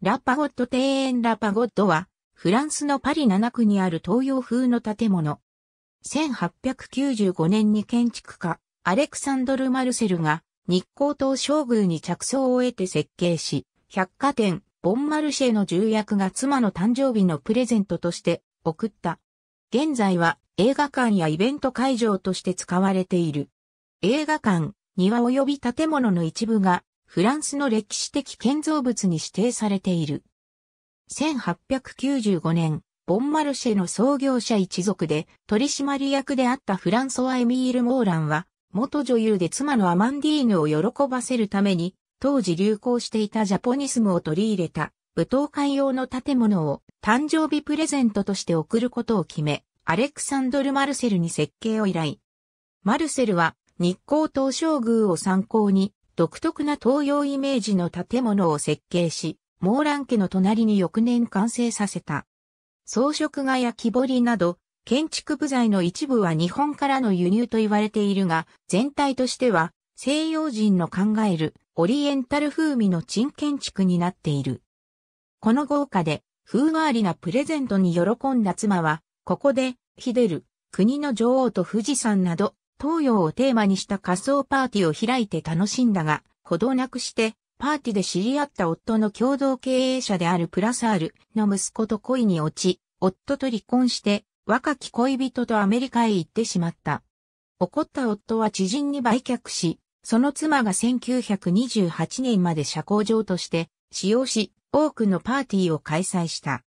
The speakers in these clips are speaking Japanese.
ラパゴット庭園ラパゴットは、フランスのパリ7区にある東洋風の建物。1895年に建築家、アレクサンドル・マルセルが、日光東将宮に着想を得て設計し、百貨店、ボンマルシェの重役が妻の誕生日のプレゼントとして送った。現在は映画館やイベント会場として使われている。映画館、庭及び建物の一部がフランスの歴史的建造物に指定されている。1895年、ボンマルシェの創業者一族で取締役であったフランソワ・エミール・モーランは、元女優で妻のアマンディーヌを喜ばせるために、当時流行していたジャポニスムを取り入れた舞踏会用の建物を誕生日プレゼントとして贈ることを決め、アレクサンドル・マルセルに設計を依頼。マルセルは日光東照宮を参考に独特な東洋イメージの建物を設計し、モーラン家の隣に翌年完成させた。装飾画や木彫りなど、建築部材の一部は日本からの輸入と言われているが、全体としては西洋人の考えるオリエンタル風味の陳建築になっている。この豪華で風変わりなプレゼントに喜んだ妻は、ここで、ヒデル、国の女王と富士山など東洋をテーマにした仮想パーティーを開いて楽しんだが、ほどなくして、パーティーで知り合った夫の共同経営者であるプラサールの息子と恋に落ち、夫と離婚して、若き恋人とアメリカへ行ってしまった。怒った夫は知人に売却し、その妻が1928年まで社交場として使用し、多くのパーティーを開催した。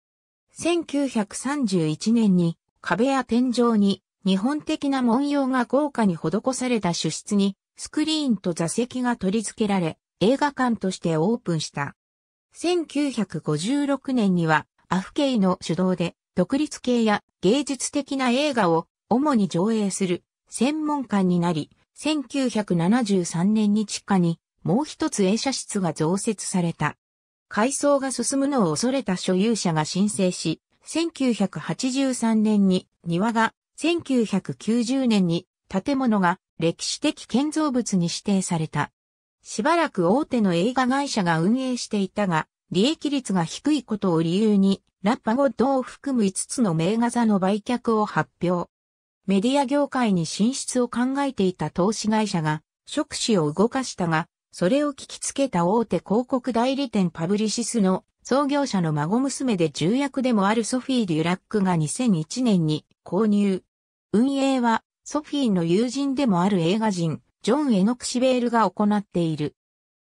1931年に壁や天井に日本的な文様が豪華に施された主室に、スクリーンと座席が取り付けられ、映画館としてオープンした。1956年には、アフケイの主導で、独立系や芸術的な映画を主に上映する専門館になり、1973年に地下にもう一つ映写室が増設された。改装が進むのを恐れた所有者が申請し、1983年に庭が1990年に建物が歴史的建造物に指定された。しばらく大手の映画会社が運営していたが、利益率が低いことを理由に、ラッパゴッドを含む5つの名画座の売却を発表。メディア業界に進出を考えていた投資会社が、触手を動かしたが、それを聞きつけた大手広告代理店パブリシスの創業者の孫娘で重役でもあるソフィー・デュラックが2001年に購入。運営は、ソフィーの友人でもある映画人、ジョン・エノクシベールが行っている。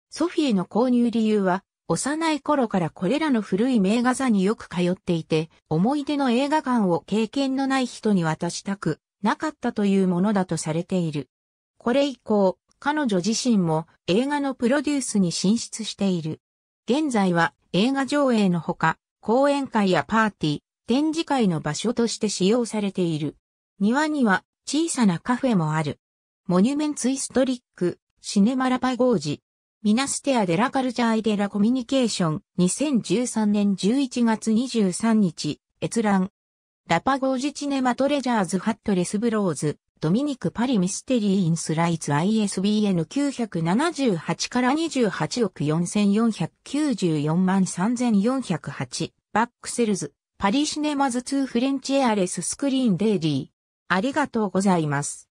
ソフィーの購入理由は、幼い頃からこれらの古い名画座によく通っていて、思い出の映画館を経験のない人に渡したくなかったというものだとされている。これ以降、彼女自身も映画のプロデュースに進出している。現在は映画上映のほか、講演会やパーティー、展示会の場所として使用されている。庭には小さなカフェもある。モニュメンツイストリック、シネマラパゴージ、ミナステアデラカルチャーイデラコミュニケーション、2013年11月23日、閲覧。ラパゴージチネマトレジャーズハットレスブローズ、ドミニクパリミステリーインスライツ ISBN978 から28億4494万3408、バックセルズ、パリシネマズ2フレンチエアレススクリーンデイリー。ありがとうございます。